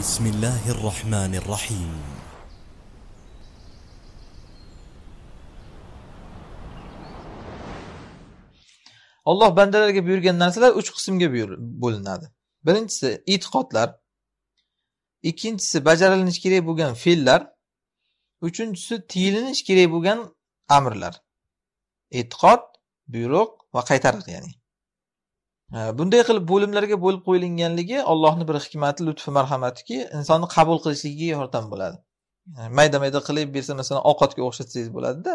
بسم الله الرحمن الرحيم Alloh bandalarga buyurgan narsalar uch qismga bo'linadi. Birinchisi e'tiqodlar, ikkinchisi bajarilinishi kerak bo'lgan fe'llar, uchinchisi tiyilinishi kerak bo'lgan amrlar. E'tiqod, buyruq va qaytariq, ya'ni. bunday qilib bo'limlarga bo'lib qo'yilganligi Allohning bir hikmati, lutfi, marhamatiki insonni qabul qilishligiga yordam bo'ladi. Mayda mayda qilib bersa, masalan, ovqatga o'xshatsangiz bo'ladi-da.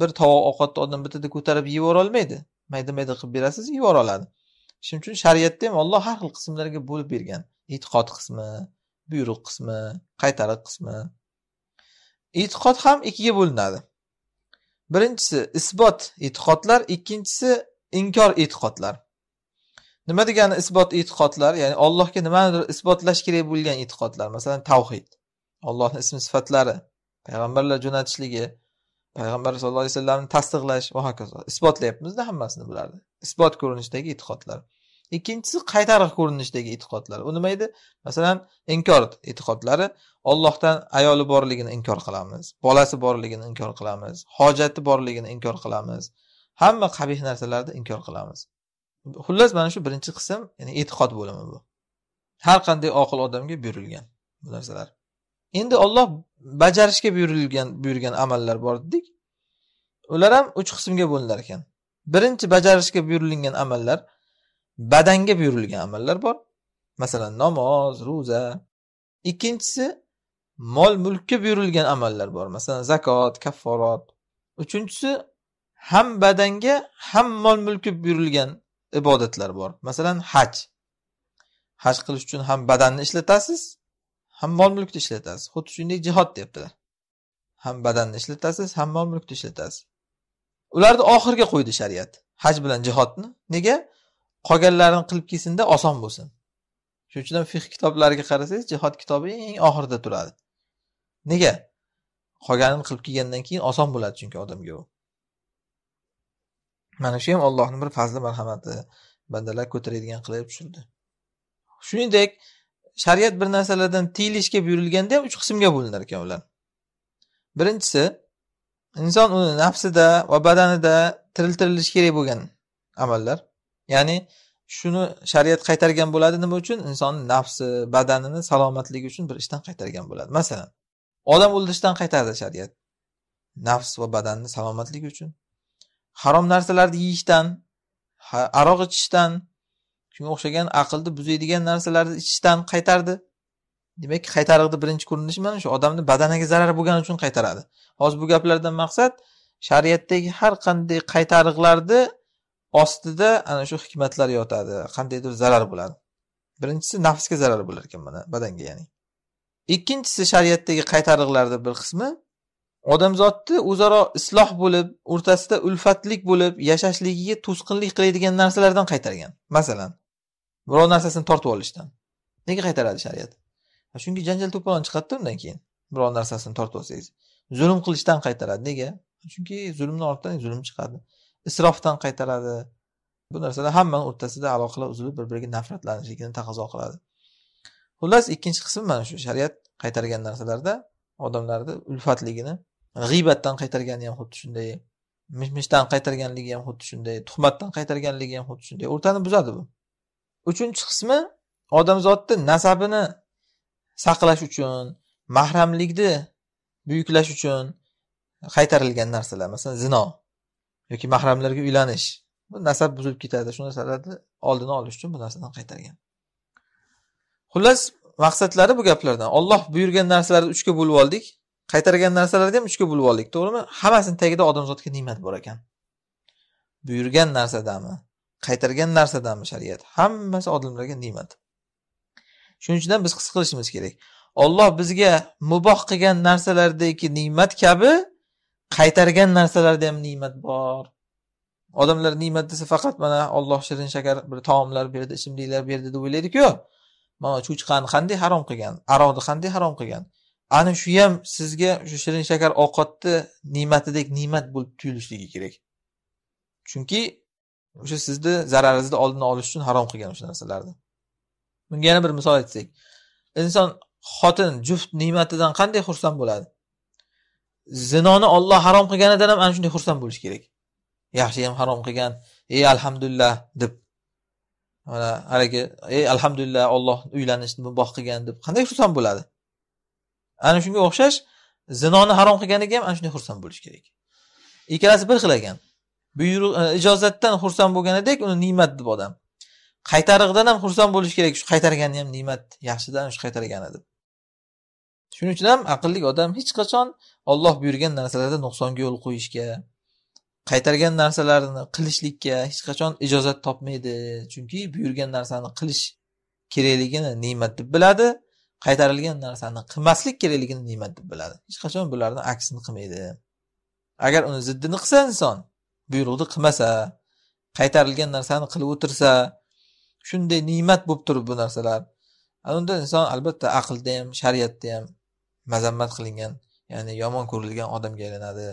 Bir tovoq ovqatni odam bittada ko'tarib yeb olmaydi. Mayda mayda qilib berasiz, yeb oladi. Shuning uchun shariatda ham Alloh har xil qismlarga bo'lib bergan. E'tiqod qismi, buyruq qismi, qaytariq qismi. E'tiqod ham ikkiga bo'linadi. Birinchisi isbot e'tiqodlar, ikkinchisi inkor e'tiqodlar. nima degani isbot e'tiqodlar ya'ni allohga nimanidir isbotlash kerak bo'lgan e'tiqodlar masalan tavhid allohni ism sifatlari payg'ambarlar jo'natishligi payg'ambar sallallohu alayhi vasallamni tasdiqlash va hokazo isbotlayapmizda hammasini bularni isbot ko'rinishidagi e'tiqodlar ikkinchisi qaytariq ko'rinishdagi e'tiqodlar u nima edi masalan inkor e'tiqodlari ollohdan ayoli borligini inkor qilamiz bolasi borligini inkor qilamiz hojati borligini inkor qilamiz hamma qabih narsalarni inkor qilamiz xullas mana shu birinchi qism ya'ni e'tiqod bo'limi bu har qanday oqil odamga buyurilgan bu narsalar endi olloh bajarishga buyurilgan buyurgan amallar bor dedik ular ham uch qismga bo'linar ekan birinchi bajarishga buyurilgan amallar badanga buyurilgan amallar bor masalan namoz ro'za ikkinchisi mol mulkka buyurilgan amallar bor masalan zakot kafforat uchinchisi ham badanga ham mol mulkka buyurilgan ibodatlar bor masalan haj haj qilish uchun ham badanni ishlatasiz ham mol mulkni ishlatasiz xuddi shunday jihod deyaptilar ham badanni ishlatasiz ham mol mulkni ishlatasiz ularni oxirga qo'ydi shariat haj bilan jihodni nega qolganlarini qilib kelsinda oson bo'lsin shuning uchun ham fih kitoblariga qarasangiz jihod kitobi eng oxirida turadi nega qolganini qilib kelgandan keyin oson bo'ladi chunki odamga u mana shu ham ollohni bir fazli marhamati bandalar ko'taradigan qilib tushirdi shuningdek shariat bir narsalardan tiyilishga buyurilganda ham uch qismga bo'linar ekan ular birinchisi inson uni nafsida va badanida tiriltirilishi kerak bo'lgan amallar ya'ni shuni shariat qaytargan bo'ladi nima uchun insonni nafsi badanini salomatligi uchun bir ishdan qaytargan bo'ladi masalan odam o'ldirishdan qaytardi shariat nafs va badanni salomatligi uchun harom narsalarni yeyishdan aroq ichishdan shunga o'xshagan aqlni buzadigan narsalarni ichishdan qaytardi demak qaytariqni birinchi ko'rinishi mana shu odamni badaniga zarar bo'lgani uchun qaytaradi hozir bu gaplardan maqsad shariatdagi har qanday qaytariqlarni ostida ana shu hikmatlar yotadi qandaydir zarar bo'ladi birinchisi nafsga zarar bo'lar ekan mana badanga ya'ni ikkinchisi shariatdagi qaytariqlarni bir qismi odamzodni o'zaro isloh bo'lib o'rtasida ulfatlik bo'lib yashashligiga to'sqinlik qiladigan narsalardan qaytargan masalan birov narsasini tortib olishdan nega qaytaradi shariat chunki janjal to'polon chiqadida undan keyin biror narsasini tortib olsangiz zulm qilishdan qaytaradi nega chunki zulmni ortidan zulm chiqadi isrofdan qaytaradi bu narsalar hammani o'rtasida aloqalar uzilib bir biriga nafratlanishlikni taqozo qiladi xullas ikkinchi qism mana shu shariat qaytargan narsalarda odamlarni ulfatligini g'iybatdan qaytargani ham xuddi shunday mish mishdan qaytarganligi ham xuddi shunday tuhmatdan qaytarganligi ham xuddi shunday o'rtani buzadi bu uchinchi qismi odamzodni nasabini saqlash uchun mahramlikni buyuklash uchun qaytarilgan narsalar masalan zino yoki mahramlarga uylanish bu nasab buzilib ketadi shu narsalarni oldini olish uchun bu narsadan qaytargan xullas maqsadlari bu gaplardan olloh buyurgan narsalarni uchga bo'lib oldik qaytargan narsalarni ham uchga bo'lib oldik to'g'rimi hammasini tagida odamzodga ne'mat bor ekan buyurgan narsadami qaytargan narsadami shariat hammasi odamlarga ne'mat shuning uchun ham biz his qilishimiz kerak olloh bizga muboh qilgan narsalardagi ne'mat kabi qaytargan narsalarda ham ne'mat bor odamlar ne'mat desa faqat mana olloh shirin shakar bir taomlar berdi ichimliklar berdi deb o'ylaydiku mana cho'chqani qanday harom qilgan aroqni qanday harom qilgan ana shu ham sizga shu shirin shakar ovqatni ne'matidek ne'mat bo'lib tuyulishligi kerak chunki o'sha sizni zararingizni oldini olish uchun harom qilgan o'sha narsalarni bunga yana bir misol aytsak inson xotin juft ne'matidan qanday xursand bo'ladi zinoni olloh harom qilganidan ham ana shunday xursand bo'lish kerak yaxshi ham harom qilgan ey alhamdulillah deb mana haligi ey alhamdulillah olloh uylanishni muboh qilgan deb qanday xursand bo'ladi ana shunga o'xshash zinoni harom qilganiga ham ana shunday xursand bo'lish kerak ikkalasi bir xil ekan buyruq e, ijozatdan xursand bo'lganidek uni ne'mat deb odam qaytarig'idan ham xursand bo'lish kerak shu qaytargani ham ne'mat yaxshidan shu qaytargani deb shuning uchun ham aqlli odam hech qachon olloh buyurgan narsalarda nuqsonga yo'l qo'yishga qaytargan narsalarni qilishlikka hech qachon ijozat topmaydi chunki buyurgan narsani qilish kerakligini ne'mat deb biladi qaytarilgan narsani qilmaslik kerakligini ne'mat deb biladi hech qachon bularni aksini qilmaydi agar uni ziddini qilsa inson buyruqni qilmasa qaytarilgan narsani qilib o'tirsa shunday ne'mat bo'lib turib bu narsalar unda inson albatta aqlda ham shariatda ham mazammat qilingan ya'ni yomon ko'rilgan odamga aylanadi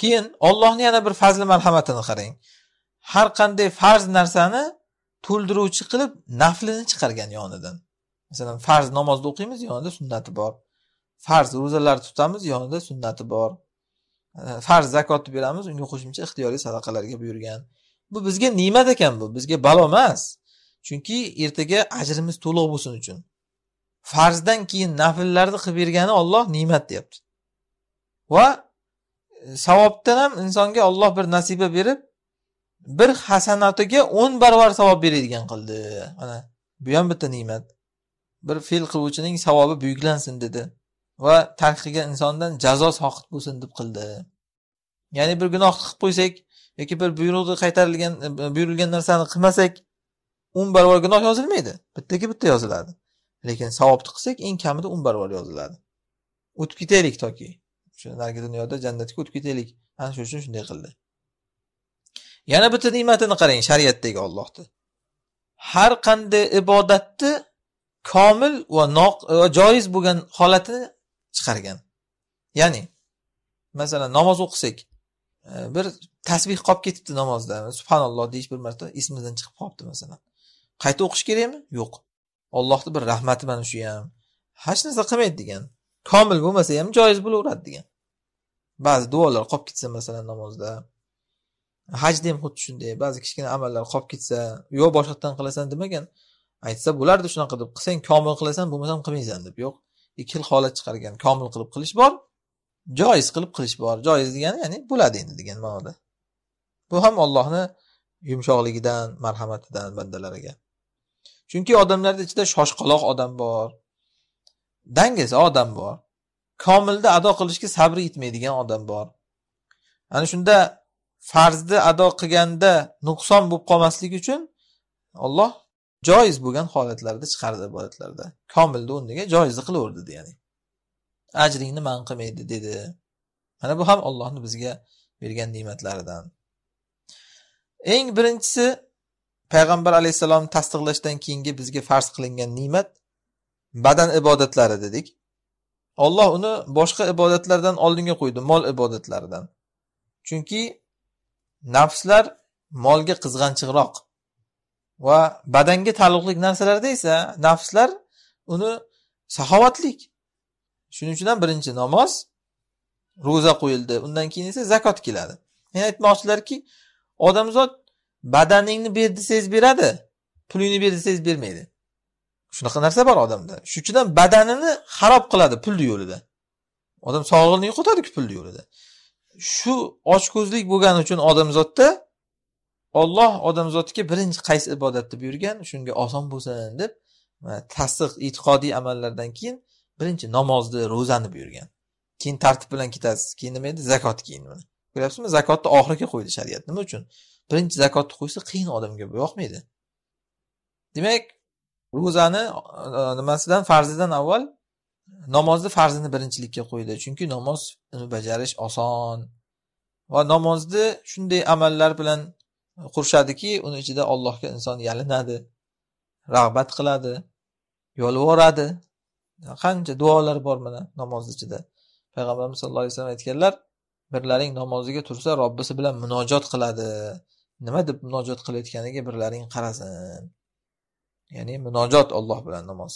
keyin ollohni yana bir fazli marhamatini qarang har qanday farz narsani to'ldiruvchi qilib naflini chiqargan yonidan masalan farz namozni o'qiymiz yonida sunnati bor farz ro'zalarni tutamiz yonida sunnati bor farz zakotni beramiz unga qo'shimcha ixtiyoriy sadaqalarga buyurgan bu bizga ne'mat ekan bu bizga balo emas chunki ertaga ajrimiz to'liq bo'lsin uchun farzdan keyin nafllarni qilib bergani olloh ne'mat deyapti va e, savobdan ham insonga olloh bir nasiba berib bir hasanatiga o'n barobar savob beradigan qildi mana bu ham bitta ne'mat bir fe'l qiluvchining savobi buyuklansin dedi va tark qilgan insondan jazo soqit bo'lsin deb qildi ya'ni bir gunohni qilib qo'ysak yoki bir buyruqni qaytarilgan buyurilgan narsani qilmasak o'n barobar gunoh yozilmaydi bittaga bitta yoziladi lekin savobni qilsak eng kamida o'n barobar yoziladi o'tib ketaylik toki shu narigi dunyoda jannatga o'tib ketaylik ana shuning uchun shunday qildi yana bitta ne'matini qarang shariatdagi ollohni har qanday ibodatni komil va joiz bo'lgan holatini chiqargan ya'ni masalan namoz o'qisak e, bir tasbih qolib ketibdi namozda subhanalloh deyish bir marta esimizdan chiqib qolibdi masalan qayta o'qish kerakmi yo'q ollohni bir rahmati mana shu ham hech narsa qilmaydi degan komil bo'lmasa ham joiz bo'laveradi degan ba'zi duolar qolib ketsa masalan namozda hajda ham xuddi shunday ba'zi kichkina amallar qolib ketsa yo boshqatdan qilasan demagan aytsa bo'lardi shunaqa deb qilsang komil qilasan bo'lmasam qilmaysan deb yo'q ikki xil holat chiqargan komil qilib qilish bor joiz qilib qilish bor joiz degani ya'ni bo'ladi endi degan ma'noda bu ham ollohni yumshoqligidan marhamatidan bandalariga chunki odamlarni ichida shoshqaloq odam bor dangasa odam bor komilda ado qilishga sabri yetmaydigan odam bor ana shunda farzni ado qilganda nuqson bo'lib qolmasligi uchun olloh joiz bo'lgan holatlarda chiqardi ibodatlarda komilni o'rniga joizni qilaverdi ya'ni ajringni man qilmaydi dedi mana bu ham ollohni bizga bergan ne'matlaridan eng birinchisi payg'ambar alayhissalomni tasdiqlashdan keyingi bizga farz qilingan ne'mat badan ibodatlari dedik olloh uni boshqa ibodatlardan oldinga qo'ydi mol ibodatlaridan chunki nafslar molga qizg'anchiqroq va badanga taalluqli narsalarda esa nafslar uni saxovatlik shuning uchun ham birinchi namoz ro'za qo'yildi undan keyin esa zakot keladi men aytmoqchilarki odamzod badaningni ber desangiz beradi pulingni ber desangiz bermaydi shunaqa narsa bor odamda shuning uchun ham badanini xarob qiladi pulni yo'lida odam sog'lig'ini yo'qotadiku pulni yo'lida shu ochko'zlik bo'lgani uchun odamzodda olloh odamzodga birinchi qaysi ibodatni buyurgan shunga oson bo'lsin deb tasdiq e'tiqodiy amallardan keyin birinchi namozni ro'zani buyurgan keyin tartib bilan ketasiz keyin nima edi zakot keyin ko'ryapsizmi zakotni oxiriga qo'ydi shariat nima uchun birinchi zakotni qo'ysa qiyin odamga yoqmaydi demak ro'zani e, nimasidan farzidan avval namozni farzini birinchilikka qo'ydi chunki namoz bajarish oson va namozni shunday amallar bilan qurishadiki uni ichida allohga inson yalinadi rag'bat qiladi yolvoradi qancha duolar bor mana namoz ichida payg'ambarimiz sallallohu alayhi vasallam aytganlar birlaring namoziga tursa robbisi bilan munojot qiladi nima deb munojot qilayotganiga birlaring qarasin ya'ni munojot olloh bilan namoz